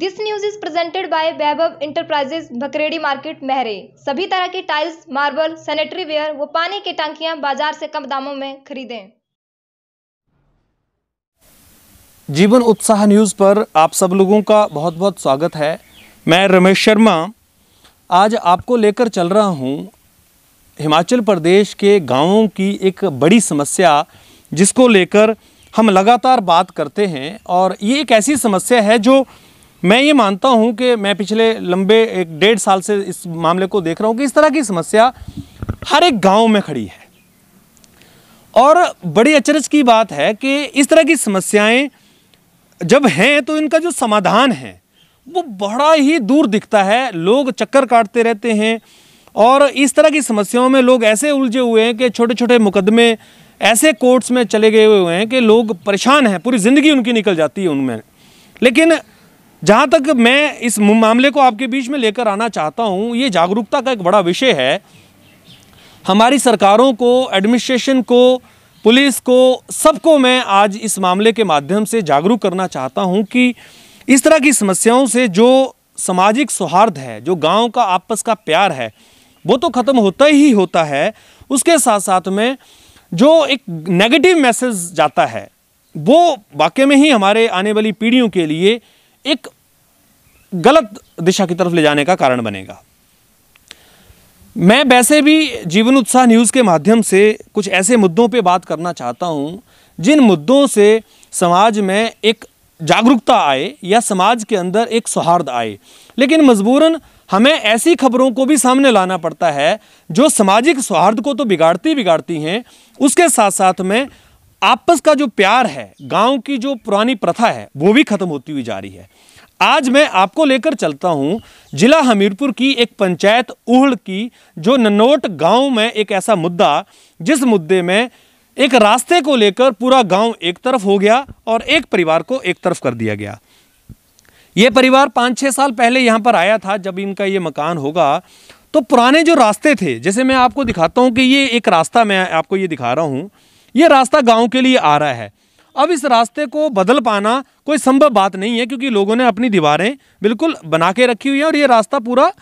This news is presented by Vaibhav enterprises बकरेड़ी market महरे सभी तरह के टाइल्स मार्बल सैनिटरी वेयर व पानी की टंकियां बाजार से कम दामों में खरीदें जीवन उत्साह न्यूज़ पर आप सब लोगों का बहुत बहुत स्वागत है मैं रमेश शर्मा आज आपको लेकर चल रहा हूं हिमाचल प्रदेश के गांवों की एक बड़ी समस्या जिसको लेकर हम लगातार बात करते हैं और ये एक ऐसी समस्या है जो मैं ये मानता हूँ कि मैं पिछले लंबे एक डेढ़ साल से इस मामले को देख रहा हूँ कि इस तरह की समस्या हर एक गांव में खड़ी है और बड़ी अचरज की बात है कि इस तरह की समस्याएं जब हैं तो इनका जो समाधान है वो बड़ा ही दूर दिखता है लोग चक्कर काटते रहते हैं और इस तरह की समस्याओं में लोग ऐसे उलझे हुए हैं कि छोटे छोटे मुकदमे ऐसे कोर्ट्स में चले गए हुए हैं कि लोग परेशान हैं पूरी ज़िंदगी उनकी निकल जाती है उनमें लेकिन जहाँ तक मैं इस मामले को आपके बीच में लेकर आना चाहता हूँ ये जागरूकता का एक बड़ा विषय है हमारी सरकारों को एडमिनिस्ट्रेशन को पुलिस को सबको मैं आज इस मामले के माध्यम से जागरूक करना चाहता हूँ कि इस तरह की समस्याओं से जो सामाजिक सौहार्द है जो गाँव का आपस का प्यार है वो तो ख़त्म होता ही होता है उसके साथ साथ में जो एक नेगेटिव मैसेज जाता है वो वाकई में ही हमारे आने वाली पीढ़ियों के लिए एक गलत दिशा की तरफ ले जाने का कारण बनेगा मैं वैसे भी जीवन उत्साह न्यूज़ के माध्यम से कुछ ऐसे मुद्दों पे बात करना चाहता हूँ जिन मुद्दों से समाज में एक जागरूकता आए या समाज के अंदर एक सौहार्द आए लेकिन मजबूरन हमें ऐसी खबरों को भी सामने लाना पड़ता है जो सामाजिक सौहार्द को तो बिगाड़ती बिगाड़ती हैं उसके साथ साथ में आपस का जो प्यार है गांव की जो पुरानी प्रथा है वो भी खत्म होती हुई जा रही है आज मैं आपको लेकर चलता हूं जिला हमीरपुर की एक पंचायत उहड़ की जो ननोट गांव में एक ऐसा मुद्दा जिस मुद्दे में एक रास्ते को लेकर पूरा गांव एक तरफ हो गया और एक परिवार को एक तरफ कर दिया गया ये परिवार पाँच छः साल पहले यहाँ पर आया था जब इनका ये मकान होगा तो पुराने जो रास्ते थे जैसे मैं आपको दिखाता हूँ कि ये एक रास्ता मैं आपको ये दिखा रहा हूँ ये रास्ता गाँव के लिए आ रहा है अब इस रास्ते को बदल पाना कोई संभव बात नहीं है क्योंकि लोगों ने अपनी दीवारें बिल्कुल बना के रखी हुई हैं और ये रास्ता पूरा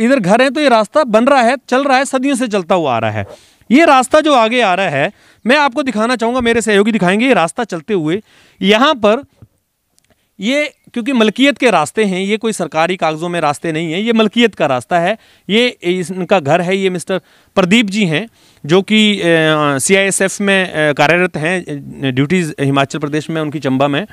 इधर घर है तो ये रास्ता बन रहा है चल रहा है सदियों से चलता हुआ आ रहा है ये रास्ता जो आगे आ रहा है मैं आपको दिखाना चाहूँगा मेरे सहयोगी दिखाएंगे ये रास्ता चलते हुए यहाँ पर ये क्योंकि मलकियत के रास्ते हैं ये कोई सरकारी कागज़ों में रास्ते नहीं हैं ये मलकियत का रास्ता है ये इनका घर है ये मिस्टर प्रदीप जी हैं जो कि सीआईएसएफ में कार्यरत हैं ड्यूटीज़ हिमाचल प्रदेश में उनकी चंबा में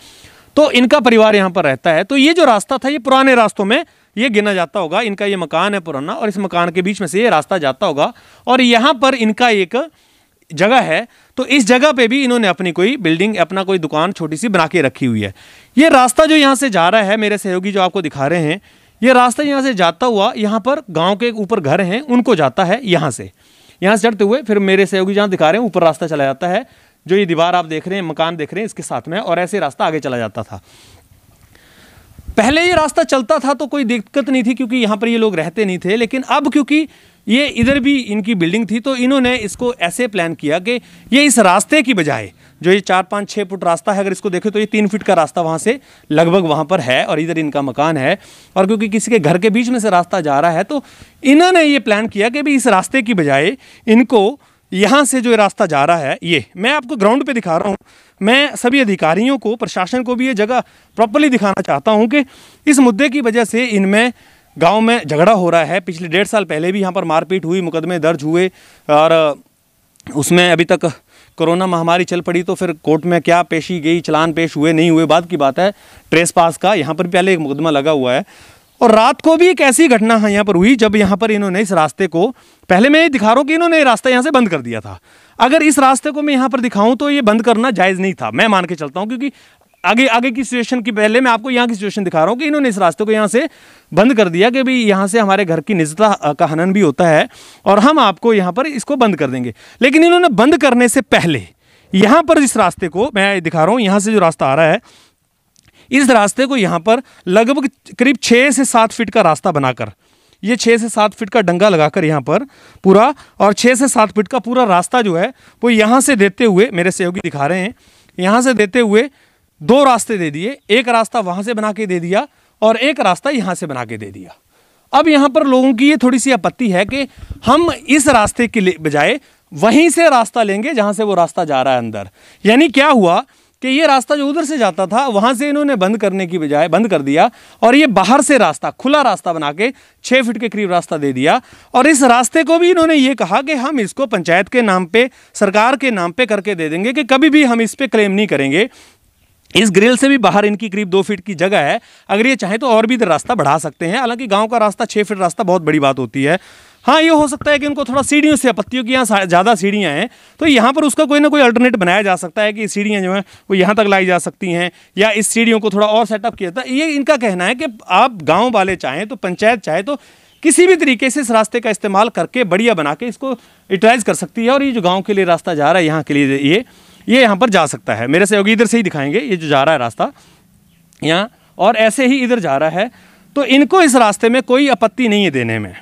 तो इनका परिवार यहाँ पर रहता है तो ये जो रास्ता था ये पुराने रास्तों में ये गिना जाता होगा इनका ये मकान है पुराना और इस मकान के बीच में से ये रास्ता जाता होगा और यहाँ पर इनका एक जगह है तो इस जगह पे भी इन्होंने अपनी कोई बिल्डिंग अपना कोई दुकान छोटी सी बना के रखी हुई है ये रास्ता जो यहाँ से जा रहा है मेरे सहयोगी जो आपको दिखा रहे हैं ये रास्ता यहाँ से जाता हुआ यहाँ पर गाँव के ऊपर घर हैं उनको जाता है यहाँ से यहाँ से चढ़ते हुए फिर मेरे सहयोगी जहाँ दिखा रहे हैं ऊपर रास्ता चला जाता है जो ये दीवार आप देख रहे हैं मकान देख रहे हैं इसके साथ में और ऐसे रास्ता आगे चला जाता था पहले ये रास्ता चलता था तो कोई दिक्कत नहीं थी क्योंकि यहाँ पर ये लोग रहते नहीं थे लेकिन अब क्योंकि ये इधर भी इनकी बिल्डिंग थी तो इन्होंने इसको ऐसे प्लान किया कि ये इस रास्ते की बजाय जो ये चार पाँच छः फुट रास्ता है अगर इसको देखें तो ये तीन फीट का रास्ता वहाँ से लगभग वहाँ पर है और इधर इनका मकान है और क्योंकि किसी के घर के बीच में से रास्ता जा रहा है तो इन्होंने ये प्लान किया कि भाई इस रास्ते की बजाय इनको यहाँ से जो रास्ता जा रहा है ये मैं आपको ग्राउंड पर दिखा रहा हूँ मैं सभी अधिकारियों को प्रशासन को भी ये जगह प्रॉपरली दिखाना चाहता हूँ कि इस मुद्दे की वजह से इनमें गांव में झगड़ा हो रहा है पिछले डेढ़ साल पहले भी यहाँ पर मारपीट हुई मुकदमे दर्ज हुए और उसमें अभी तक कोरोना महामारी चल पड़ी तो फिर कोर्ट में क्या पेशी गई चलान पेश हुए नहीं हुए बाद की बात है ट्रेस पास का यहाँ पर पहले एक मुकदमा लगा हुआ है और रात को भी एक ऐसी घटना यहाँ पर हुई जब यहाँ पर इन्होंने इस रास्ते को पहले मैं ये दिखा रहा हूँ कि इन्होंने रास्ता यहाँ से बंद कर दिया था अगर इस रास्ते को मैं यहाँ पर दिखाऊं तो ये बंद करना जायज़ नहीं था मैं मान के चलता हूँ क्योंकि आगे आगे की सिचुएशन की पहले मैं आपको यहाँ की सिचुएशन दिखा रहा हूँ कि इन्होंने इस रास्ते को यहाँ से बंद कर दिया कि भाई यहाँ से हमारे घर की निजता का हनन भी होता है और हम आपको यहाँ पर इसको बंद कर देंगे लेकिन इन्होंने बंद करने से पहले यहाँ पर इस रास्ते को मैं दिखा रहा हूँ यहाँ से जो रास्ता आ रहा है इस रास्ते को यहाँ पर लगभग करीब छः से सात फीट का रास्ता बनाकर ये छः से सात फीट का डंगा लगाकर यहाँ पर पूरा और छः से सात फीट का पूरा रास्ता जो है वो यहाँ से देते हुए मेरे सहयोगी दिखा रहे हैं यहाँ से देते हुए दो रास्ते दे दिए एक रास्ता वहाँ से बना के दे दिया और एक रास्ता यहाँ से बना के दे दिया अब यहाँ पर लोगों की ये थोड़ी सी आपत्ति है कि हम इस रास्ते के बजाय वहीं से रास्ता लेंगे जहाँ से वो रास्ता जा रहा है अंदर यानी क्या हुआ कि ये रास्ता जो उधर से जाता था वहाँ से इन्होंने बंद करने की बजाय बंद कर दिया और ये बाहर से रास्ता खुला रास्ता बना के छः फिट के करीब रास्ता दे दिया और इस रास्ते को भी इन्होंने ये कहा कि हम इसको पंचायत के नाम पे सरकार के नाम पे करके दे देंगे कि कभी भी हम इस पर क्लेम नहीं करेंगे इस ग्रिल से भी बाहर इनकी करीब दो फीट की जगह है अगर ये चाहें तो और भी रास्ता बढ़ा सकते हैं हालांकि गाँव का रास्ता छः फीट रास्ता बहुत बड़ी बात होती है हाँ ये हो सकता है कि उनको थोड़ा सीढ़ियों से आपत्तियों की यहाँ ज़्यादा सीढ़ियाँ हैं तो यहाँ पर उसका कोई ना कोई अल्टरनेट बनाया जा सकता है कि सीढ़ियाँ जो हैं वो यहाँ तक लाई जा सकती हैं या इस सीढ़ियों को थोड़ा और सेटअप किया जाता तो ये इनका कहना है कि आप गाँव वाले चाहें तो पंचायत चाहे तो किसी भी तरीके से इस रास्ते का इस्तेमाल करके बढ़िया बना के इसको यूटिलाइज़ कर सकती है और ये जो गाँव के लिए रास्ता जा रहा है यहाँ के लिए ये ये यहाँ पर जा सकता है मेरे सहयोगी इधर से ही दिखाएंगे ये जो जा रहा है रास्ता यहाँ और ऐसे ही इधर जा रहा है तो इनको इस रास्ते में कोई आपत्ति नहीं है देने में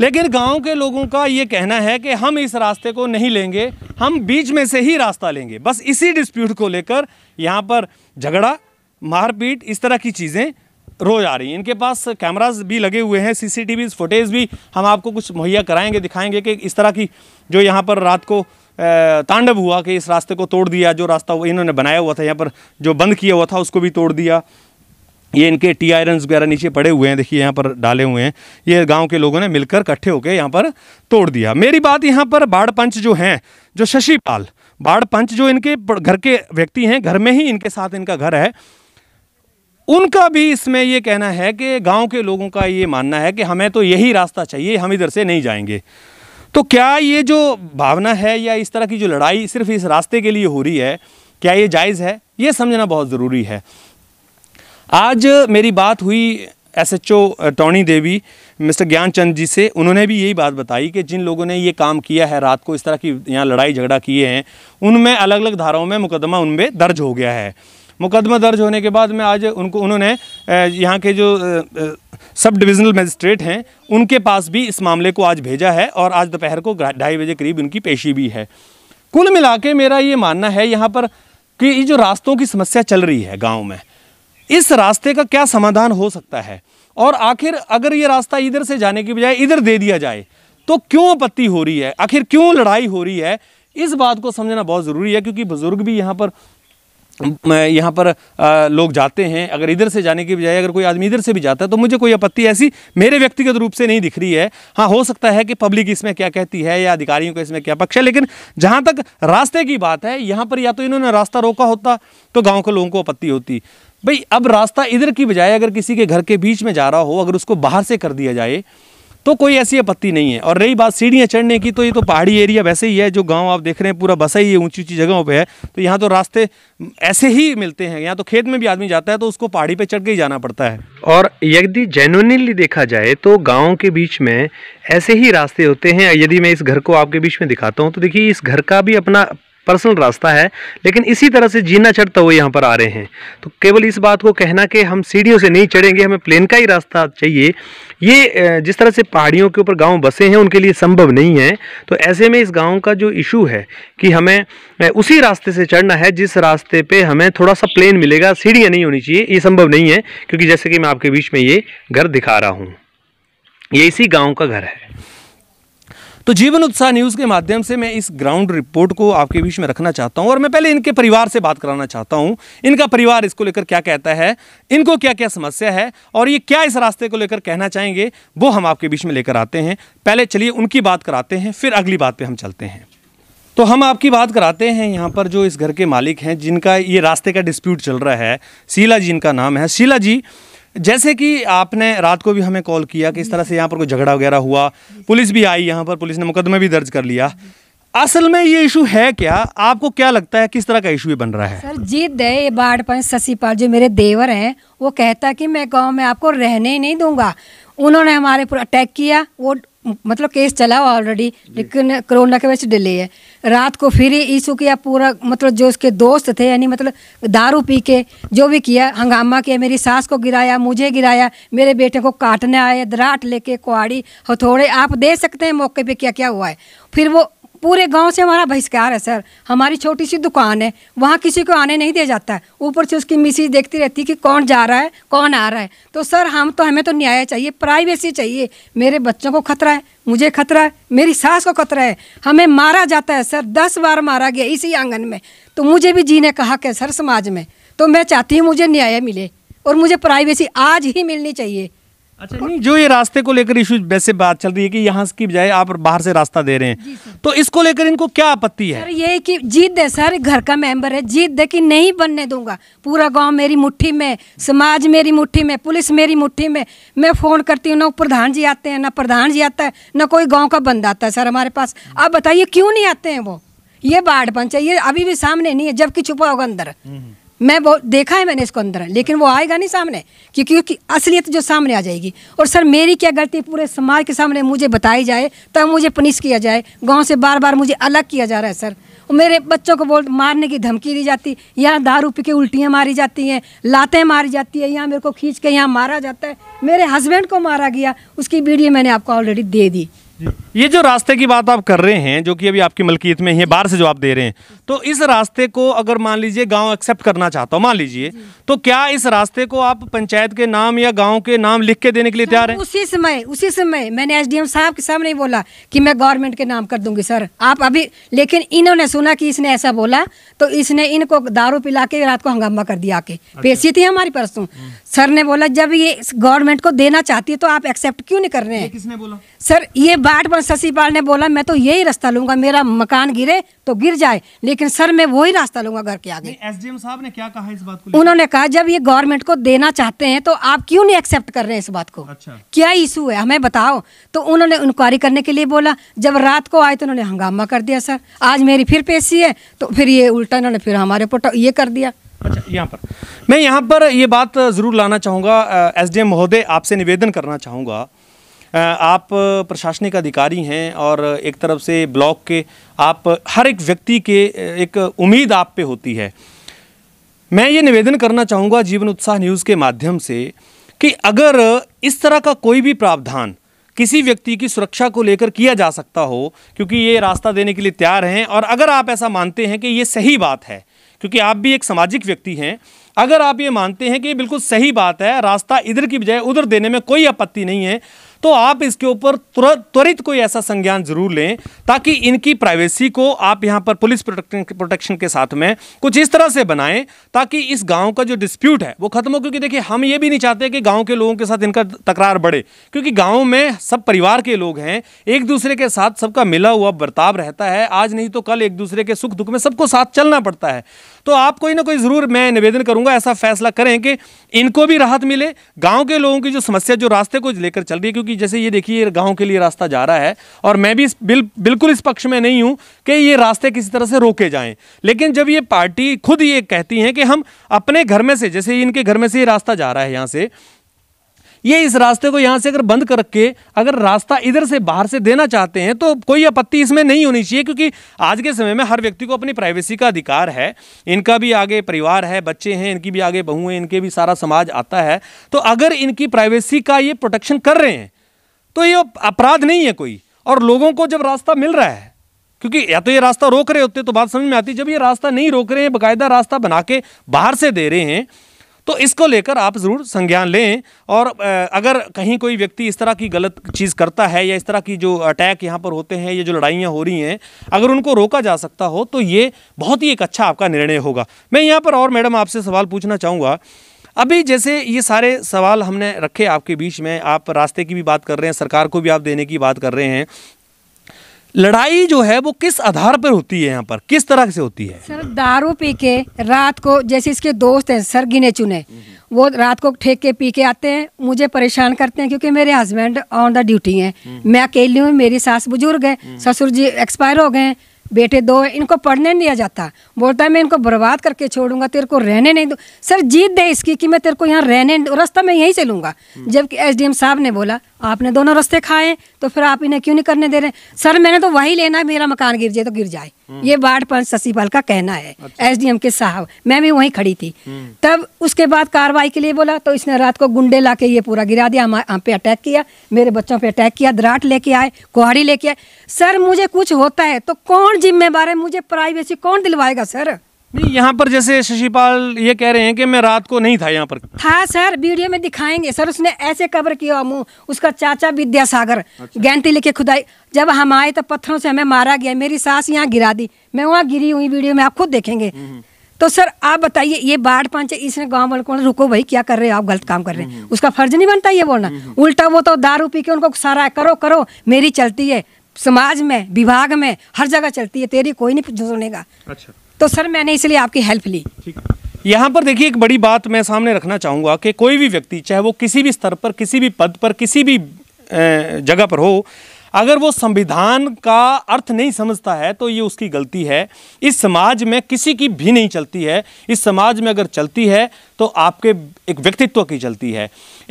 लेकिन गांव के लोगों का ये कहना है कि हम इस रास्ते को नहीं लेंगे हम बीच में से ही रास्ता लेंगे बस इसी डिस्प्यूट को लेकर यहाँ पर झगड़ा मारपीट इस तरह की चीज़ें रोज आ रही हैं इनके पास कैमराज भी लगे हुए हैं सीसीटीवी फुटेज भी हम आपको कुछ मुहैया कराएंगे दिखाएंगे कि इस तरह की जो यहाँ पर रात को तांडव हुआ कि इस रास्ते को तोड़ दिया जो रास्ता इन्होंने बनाया हुआ था यहाँ पर जो बंद किया हुआ था उसको भी तोड़ दिया ये इनके टी आयरन्स वगैरह नीचे पड़े हुए हैं देखिए यहाँ पर डाले हुए हैं ये गांव के लोगों ने मिलकर इकट्ठे होकर यहाँ पर तोड़ दिया मेरी बात यहाँ पर बाढ़ पंच जो हैं जो शशिपाल बाढ़ पंच जो इनके घर के व्यक्ति हैं घर में ही इनके साथ इनका घर है उनका भी इसमें ये कहना है कि गाँव के लोगों का ये मानना है कि हमें तो यही रास्ता चाहिए हम इधर से नहीं जाएंगे तो क्या ये जो भावना है या इस तरह की जो लड़ाई सिर्फ इस रास्ते के लिए हो रही है क्या ये जायज़ है ये समझना बहुत ज़रूरी है आज मेरी बात हुई एसएचओ टॉनी देवी मिस्टर ज्ञानचंद जी से उन्होंने भी यही बात बताई कि जिन लोगों ने ये काम किया है रात को इस तरह की यहाँ लड़ाई झगड़ा किए हैं उनमें अलग अलग धाराओं में मुकदमा उनमें दर्ज हो गया है मुकदमा दर्ज होने के बाद में आज उनको उन्होंने यहाँ के जो सब डिविज़नल मजिस्ट्रेट हैं उनके पास भी इस मामले को आज भेजा है और आज दोपहर को ढाई बजे करीब उनकी पेशी भी है कुल मिला के मेरा ये मानना है यहाँ पर कि ये जो रास्तों की समस्या चल रही है गाँव में इस रास्ते का क्या समाधान हो सकता है और आखिर अगर ये रास्ता इधर से जाने की बजाय इधर दे दिया जाए तो क्यों आपत्ति हो रही है आखिर क्यों लड़ाई हो रही है इस बात को समझना बहुत ज़रूरी है क्योंकि बुज़ुर्ग भी यहाँ पर यहाँ पर आ, लोग जाते हैं अगर इधर से जाने की बजाय अगर कोई आदमी इधर से भी जाता है तो मुझे कोई आपत्ति ऐसी मेरे व्यक्तिगत रूप से नहीं दिख रही है हाँ हो सकता है कि पब्लिक इसमें क्या कहती है या अधिकारियों का इसमें क्या पक्ष है लेकिन जहाँ तक रास्ते की बात है यहाँ पर या तो इन्होंने रास्ता रोका होता तो गाँव के लोगों को आपत्ति होती भाई अब रास्ता इधर की बजाय अगर किसी के घर के बीच में जा रहा हो अगर उसको बाहर से कर दिया जाए तो कोई ऐसी आपत्ति नहीं है और रही बात सीढ़ियाँ चढ़ने की तो ये तो पहाड़ी एरिया वैसे ही है जो गांव आप देख रहे हैं पूरा बसा ही है ऊंची ऊंची जगहों पे है तो यहाँ तो रास्ते ऐसे ही मिलते हैं यहाँ तो खेत में भी आदमी जाता है तो उसको पहाड़ी पे चढ़ के ही जाना पड़ता है और यदि जेनुनली देखा जाए तो गाँव के बीच में ऐसे ही रास्ते होते हैं यदि मैं इस घर को आपके बीच में दिखाता हूँ तो देखिए इस घर का भी अपना पर्सनल रास्ता है लेकिन इसी तरह से जीना चढ़ता हुए यहाँ पर आ रहे हैं तो केवल इस बात को कहना कि हम सीढ़ियों से नहीं चढ़ेंगे हमें प्लेन का ही रास्ता चाहिए ये जिस तरह से पहाड़ियों के ऊपर गाँव बसे हैं उनके लिए संभव नहीं है तो ऐसे में इस गाँव का जो इशू है कि हमें उसी रास्ते से चढ़ना है जिस रास्ते पर हमें थोड़ा सा प्लेन मिलेगा सीढ़ियाँ नहीं होनी चाहिए ये संभव नहीं है क्योंकि जैसे कि मैं आपके बीच में ये घर दिखा रहा हूँ ये इसी गाँव का घर है तो जीवन उत्साह न्यूज़ के माध्यम से मैं इस ग्राउंड रिपोर्ट को आपके बीच में रखना चाहता हूँ और मैं पहले इनके परिवार से बात कराना चाहता हूँ इनका परिवार इसको लेकर क्या कहता है इनको क्या क्या समस्या है और ये क्या इस रास्ते को लेकर कहना चाहेंगे वो हम आपके बीच में लेकर आते हैं पहले चलिए उनकी बात कराते हैं फिर अगली बात पर हम चलते हैं तो हम आपकी बात कराते हैं यहाँ पर जो इस घर के मालिक हैं जिनका ये रास्ते का डिस्प्यूट चल रहा है शीला जी इनका नाम है शीला जी जैसे कि आपने रात को भी हमें कॉल किया कि इस तरह से यहाँ पर कोई झगड़ा वगैरह हुआ पुलिस भी आई यहाँ पर पुलिस ने मुकदमे भी दर्ज कर लिया असल में ये इशू है क्या आपको क्या लगता है किस तरह का इशू ये बन रहा है सर जीत दे ये बाढ़ पंच शशिपाल जो मेरे देवर हैं वो कहता कि मैं गांव में आपको रहने ही नहीं दूंगा उन्होंने हमारे पर अटैक किया वो मतलब केस चला हुआ ऑलरेडी लेकिन कोरोना की वजह से डिले है रात को फिर ईशु किया पूरा मतलब जो उसके दोस्त थे यानी मतलब दारू पी के जो भी किया हंगामा किया मेरी सास को गिराया मुझे गिराया मेरे बेटे को काटने आए दराट लेके कुआड़ी हथौड़े आप दे सकते हैं मौके पे क्या क्या हुआ है फिर वो पूरे गांव से हमारा बहिष्कार है सर हमारी छोटी सी दुकान है वहाँ किसी को आने नहीं दिया जाता है ऊपर से उसकी मिसिज देखती रहती है कि कौन जा रहा है कौन आ रहा है तो सर हम तो हमें तो न्याय चाहिए प्राइवेसी चाहिए मेरे बच्चों को खतरा है मुझे खतरा है मेरी सास को खतरा है हमें मारा जाता है सर दस बार मारा गया इसी आंगन में तो मुझे भी जीने का हक है सर समाज में तो मैं चाहती हूँ मुझे न्याय मिले और मुझे प्राइवेसी आज ही मिलनी चाहिए अच्छा नहीं जो ये रास्ते को लेकर इशू वैसे बात चल रही है कि यहाँ की बजाय आप बाहर से रास्ता दे रहे हैं तो इसको लेकर इनको क्या आपत्ति है सर ये कि जीत दे सर घर का मेंबर है जीत दे कि नहीं बनने दूंगा पूरा गांव मेरी मुट्ठी में समाज मेरी मुट्ठी में पुलिस मेरी मुट्ठी में मैं फ़ोन करती हूँ ना प्रधान जी आते हैं ना प्रधान जी आता है ना कोई गाँव का बंद आता है सर हमारे पास आप बताइए क्यों नहीं आते हैं वो ये बाढ़ है ये अभी भी सामने नहीं है जबकि छुपा होगा अंदर हम्म, हम्म। मैं वो देखा है मैंने इसको अंदर लेकिन वो आएगा नहीं सामने क्योंकि क्योंकि असलियत जो सामने आ जाएगी और सर मेरी क्या गलती पूरे समाज के सामने मुझे बताई जाए तब मुझे पनिश किया जाए गांव से बार बार मुझे अलग किया जा रहा है सर मेरे बच्चों को बोल मारने की धमकी दी जाती यहाँ दारू पी के उल्टियाँ मारी जाती हैं लातें मारी जाती है यहाँ मेरे को खींच के यहाँ मारा जाता है मेरे हस्बैंड को मारा गया उसकी वीडियो मैंने आपको ऑलरेडी दे दी ये जो रास्ते की बात आप कर रहे हैं जो कि अभी आपकी मलकीत में ही है बाहर से जो आप दे रहे हैं तो इस रास्ते को अगर मान लीजिए गांव एक्सेप्ट करना चाहता हूँ मान लीजिए तो क्या इस रास्ते को आप पंचायत के नाम या गांव के नाम लिख के देने के लिए तैयार हैं उसी समय उसी समय मैंने एसडीएम साहब के सामने बोला कि मैं गवर्नमेंट के नाम कर दूंगी सर आप अभी लेकिन इन्होंने सुना कि इसने ऐसा बोला तो इसने इनको दारू पिला के रात को हंगामा कर दिया के पेशी थी हमारी परसों हम्म। सर ने बोला जब ये गवर्नमेंट को देना चाहती है तो आप एक्सेप्ट क्यों नहीं कर रहे हैं किसने बोला सर ये बाट पर शशिपाल ने बोला मैं तो यही रास्ता लूंगा मेरा मकान गिरे तो गिर जाए लेकिन लेकिन सर मैं वही रास्ता लूंगा घर के आगे एसडीएम साहब ने क्या कहा इस बात को उन्होंने कहा जब ये गवर्नमेंट को देना चाहते हैं तो आप क्यों नहीं एक्सेप्ट कर रहे हैं इस बात को अच्छा। क्या इशू है हमें बताओ तो उन्होंने इंक्वायरी करने के लिए बोला जब रात को आए तो उन्होंने हंगामा कर दिया सर आज मेरी फिर पेशी है तो फिर ये उल्टा इन्होंने फिर हमारे ऊपर ये कर दिया अच्छा यहाँ पर मैं यहाँ पर ये बात ज़रूर लाना चाहूँगा एस महोदय आपसे निवेदन करना चाहूँगा आप प्रशासनिक अधिकारी हैं और एक तरफ से ब्लॉक के आप हर एक व्यक्ति के एक उम्मीद आप पे होती है मैं ये निवेदन करना चाहूँगा जीवन उत्साह न्यूज़ के माध्यम से कि अगर इस तरह का कोई भी प्रावधान किसी व्यक्ति की सुरक्षा को लेकर किया जा सकता हो क्योंकि ये रास्ता देने के लिए तैयार हैं और अगर आप ऐसा मानते हैं कि ये सही बात है क्योंकि आप भी एक सामाजिक व्यक्ति हैं अगर आप ये मानते हैं कि ये बिल्कुल सही बात है रास्ता इधर की बजाय उधर देने में कोई आपत्ति नहीं है तो आप इसके ऊपर त्वरित कोई ऐसा संज्ञान जरूर लें ताकि इनकी प्राइवेसी को आप यहाँ पर पुलिस प्रोटेक्शन के साथ में कुछ इस तरह से बनाएं ताकि इस गाँव का जो डिस्प्यूट है वो खत्म हो क्योंकि देखिए हम ये भी नहीं चाहते कि गाँव के लोगों के साथ इनका तकरार बढ़े क्योंकि गाँव में सब परिवार के लोग हैं एक दूसरे के साथ सबका मिला हुआ बर्ताव रहता है आज नहीं तो कल एक दूसरे के सुख दुख में सबको साथ चलना पड़ता है तो आप कोई ना कोई ज़रूर मैं निवेदन करूंगा ऐसा फैसला करें कि इनको भी राहत मिले गाँव के लोगों की जो समस्या जो रास्ते को लेकर चल रही है क्योंकि जैसे ये देखिए गाँव के लिए रास्ता जा रहा है और मैं भी बिल बिल्कुल इस पक्ष में नहीं हूँ कि ये रास्ते किसी तरह से रोके जाएँ लेकिन जब ये पार्टी खुद ये कहती हैं कि हम अपने घर में से जैसे इनके घर में से ये रास्ता जा रहा है यहाँ से ये इस रास्ते को यहाँ से अगर बंद करके अगर रास्ता इधर से बाहर से देना चाहते हैं तो कोई आपत्ति इसमें नहीं होनी चाहिए क्योंकि आज के समय में हर व्यक्ति को अपनी प्राइवेसी का अधिकार है इनका भी आगे परिवार है बच्चे हैं इनकी भी आगे बहू हैं इनके भी सारा समाज आता है तो अगर इनकी प्राइवेसी का ये प्रोटेक्शन कर रहे हैं तो ये अपराध नहीं है कोई और लोगों को जब रास्ता मिल रहा है क्योंकि या तो ये रास्ता रोक रहे होते तो बात समझ में आती जब ये रास्ता नहीं रोक रहे हैं बाकायदा रास्ता बना के बाहर से दे रहे हैं तो इसको लेकर आप ज़रूर संज्ञान लें और अगर कहीं कोई व्यक्ति इस तरह की गलत चीज़ करता है या इस तरह की जो अटैक यहाँ पर होते हैं ये जो लड़ाइयाँ हो रही हैं अगर उनको रोका जा सकता हो तो ये बहुत ही एक अच्छा आपका निर्णय होगा मैं यहाँ पर और मैडम आपसे सवाल पूछना चाहूँगा अभी जैसे ये सारे सवाल हमने रखे आपके बीच में आप रास्ते की भी बात कर रहे हैं सरकार को भी आप देने की बात कर रहे हैं लड़ाई जो है वो किस आधार पर होती है यहाँ पर किस तरह से होती है सर दारू पी के रात को जैसे इसके दोस्त हैं सर गिने चुने वो रात को ठेक के पी के आते हैं मुझे परेशान करते हैं क्योंकि मेरे हस्बैंड ऑन द ड्यूटी हैं हम्म। मैं अकेली हूँ मेरी सास बुजुर्ग है हम्म। ससुर जी एक्सपायर हो गए हैं बेटे दो इनको पढ़ने नहीं दिया जाता बोलता है मैं इनको बर्बाद करके छोड़ूंगा तेरे को रहने नहीं दो सर जीत दे इसकी कि मैं तेरे को यहाँ रहने रास्ता मैं यहीं चलूंगा हम्म। जबकि एसडीएम साहब ने बोला आपने दोनों रास्ते खाए तो फिर आप इन्हें क्यों नहीं करने दे रहे सर मैंने तो वही लेना है मेरा मकान गिर जाए तो गिर जाए ये वार्ड पंच शशिपाल का कहना है अच्छा। एसडीएम के साहब मैं भी वहीं खड़ी थी हम्म। तब उसके बाद कार्रवाई के लिए बोला तो इसने रात को गुंडे ला ये पूरा गिरा दिया हम, पे अटैक किया मेरे बच्चों पे अटैक किया दराट लेके आए कुहाड़ी लेके आए सर मुझे कुछ होता है तो कौन जिम्मेवार है मुझे प्राइवेसी कौन दिलवाएगा सर नहीं यहाँ पर जैसे शशिपाल ये कह रहे हैं कि मैं रात को नहीं था यहाँ पर था सर वीडियो में दिखाएंगे सर उसने ऐसे कवर किया मुंह उसका चाचा विद्यासागर अच्छा। गैंती लेके खुदाई जब हम आए तो पत्थरों से हमें मारा गया मेरी सास यहाँ गिरा दी मैं वहाँ गिरी हुई वीडियो में आप खुद देखेंगे हम्म, हम्म। तो सर आप बताइए ये बाढ़ पंच इसने गाँव वाले को रुको भाई क्या कर रहे हो आप गलत काम कर रहे हैं हम्म, उसका फर्ज नहीं बनता ये बोलना उल्टा वो तो दारू पी के उनको सारा करो करो मेरी चलती है समाज में विभाग में हर जगह चलती है तेरी कोई नहीं सुनेगा अच्छा तो सर मैंने इसलिए आपकी हेल्प ली ठीक यहाँ पर देखिए एक बड़ी बात मैं सामने रखना चाहूँगा कि कोई भी व्यक्ति चाहे वो किसी भी स्तर पर किसी भी पद पर किसी भी जगह पर हो अगर वो संविधान का अर्थ नहीं समझता है तो ये उसकी गलती है इस समाज में किसी की भी नहीं चलती है इस समाज में अगर चलती है तो आपके एक व्यक्तित्व की चलती है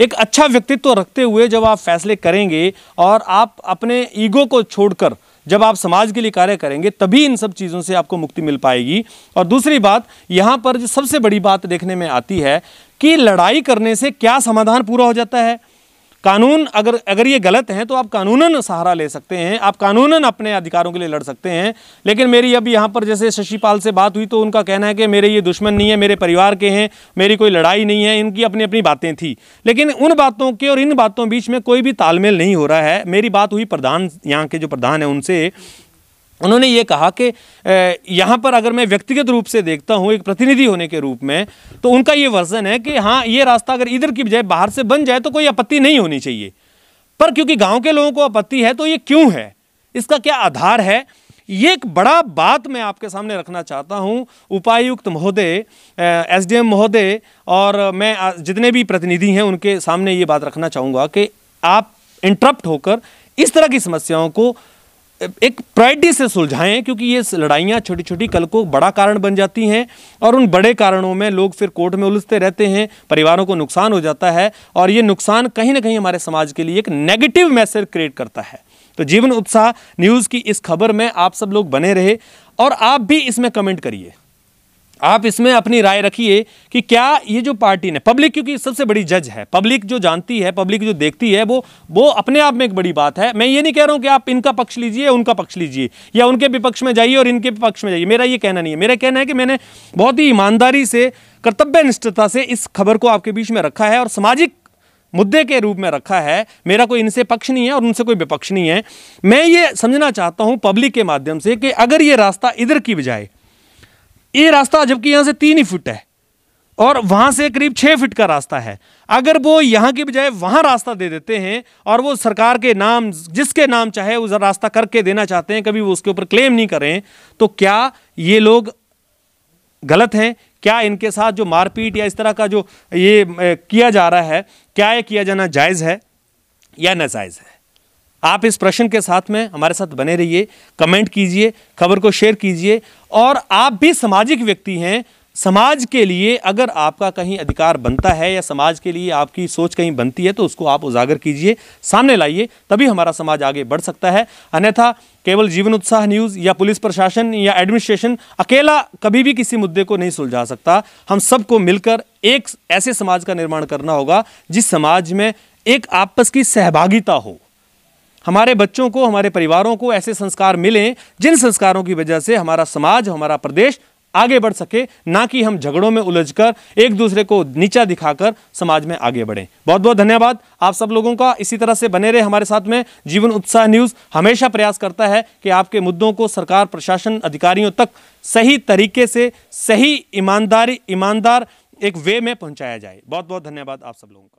एक अच्छा व्यक्तित्व रखते हुए जब आप फैसले करेंगे और आप अपने ईगो को छोड़कर जब आप समाज के लिए कार्य करेंगे तभी इन सब चीज़ों से आपको मुक्ति मिल पाएगी और दूसरी बात यहाँ पर जो सबसे बड़ी बात देखने में आती है कि लड़ाई करने से क्या समाधान पूरा हो जाता है कानून अगर अगर ये गलत हैं तो आप कानूनन सहारा ले सकते हैं आप कानूनन अपने अधिकारों के लिए लड़ सकते हैं लेकिन मेरी अब यहाँ पर जैसे शशिपाल से बात हुई तो उनका कहना है कि मेरे ये दुश्मन नहीं है मेरे परिवार के हैं मेरी कोई लड़ाई नहीं है इनकी अपनी अपनी बातें थी लेकिन उन बातों के और इन बातों बीच में कोई भी तालमेल नहीं हो रहा है मेरी बात हुई प्रधान यहाँ के जो प्रधान हैं उनसे उन्होंने ये कहा कि यहाँ पर अगर मैं व्यक्तिगत रूप से देखता हूँ एक प्रतिनिधि होने के रूप में तो उनका ये वर्जन है कि हाँ ये रास्ता अगर इधर की बजाय बाहर से बन जाए तो कोई आपत्ति नहीं होनी चाहिए पर क्योंकि गांव के लोगों को आपत्ति है तो ये क्यों है इसका क्या आधार है ये एक बड़ा बात मैं आपके सामने रखना चाहता हूँ उपायुक्त महोदय एस महोदय और मैं जितने भी प्रतिनिधि हैं उनके सामने ये बात रखना चाहूँगा कि आप इंटरप्ट होकर इस तरह की समस्याओं को एक प्रायरिटी से सुलझाएं क्योंकि ये लड़ाइयाँ छोटी छोटी कल को बड़ा कारण बन जाती हैं और उन बड़े कारणों में लोग फिर कोर्ट में उलझते रहते हैं परिवारों को नुकसान हो जाता है और ये नुकसान कहीं ना कहीं हमारे समाज के लिए एक नेगेटिव मैसेज क्रिएट करता है तो जीवन उत्साह न्यूज़ की इस खबर में आप सब लोग बने रहे और आप भी इसमें कमेंट करिए आप इसमें अपनी राय रखिए कि क्या ये जो पार्टी ने पब्लिक क्योंकि सबसे बड़ी जज है पब्लिक जो जानती है पब्लिक जो देखती है वो वो अपने आप में एक बड़ी बात है मैं ये नहीं कह रहा हूँ कि आप इनका पक्ष लीजिए उनका पक्ष लीजिए या उनके विपक्ष में जाइए और इनके विपक्ष में जाइए मेरा ये कहना नहीं है मेरा कहना है कि मैंने बहुत ही ईमानदारी से कर्तव्य निष्ठता से इस खबर को आपके बीच में रखा है और सामाजिक मुद्दे के रूप में रखा है मेरा कोई इनसे पक्ष नहीं है और उनसे कोई विपक्ष नहीं है मैं ये समझना चाहता हूँ पब्लिक के माध्यम से कि अगर ये रास्ता इधर की बजाय ये रास्ता जबकि यहाँ से तीन ही फुट है और वहाँ से करीब छः फिट का रास्ता है अगर वो यहाँ की बजाय वहाँ रास्ता दे देते हैं और वो सरकार के नाम जिसके नाम चाहे उस रास्ता करके देना चाहते हैं कभी वो उसके ऊपर क्लेम नहीं करें तो क्या ये लोग गलत हैं क्या इनके साथ जो मारपीट या इस तरह का जो ये किया जा रहा है क्या ये किया जाना जायज़ है या नाजायज़ है आप इस प्रश्न के साथ में हमारे साथ बने रहिए कमेंट कीजिए खबर को शेयर कीजिए और आप भी सामाजिक व्यक्ति हैं समाज के लिए अगर आपका कहीं अधिकार बनता है या समाज के लिए आपकी सोच कहीं बनती है तो उसको आप उजागर कीजिए सामने लाइए तभी हमारा समाज आगे बढ़ सकता है अन्यथा केवल जीवन उत्साह न्यूज़ या पुलिस प्रशासन या एडमिनिस्ट्रेशन अकेला कभी भी किसी मुद्दे को नहीं सुलझा सकता हम सबको मिलकर एक ऐसे समाज का निर्माण करना होगा जिस समाज में एक आपस की सहभागिता हो हमारे बच्चों को हमारे परिवारों को ऐसे संस्कार मिलें जिन संस्कारों की वजह से हमारा समाज हमारा प्रदेश आगे बढ़ सके ना कि हम झगड़ों में उलझकर एक दूसरे को नीचा दिखाकर समाज में आगे बढ़ें बहुत बहुत धन्यवाद आप सब लोगों का इसी तरह से बने रहे हमारे साथ में जीवन उत्साह न्यूज़ हमेशा प्रयास करता है कि आपके मुद्दों को सरकार प्रशासन अधिकारियों तक सही तरीके से सही ईमानदारी ईमानदार एक वे में पहुंचाया जाए बहुत बहुत धन्यवाद आप सब लोगों का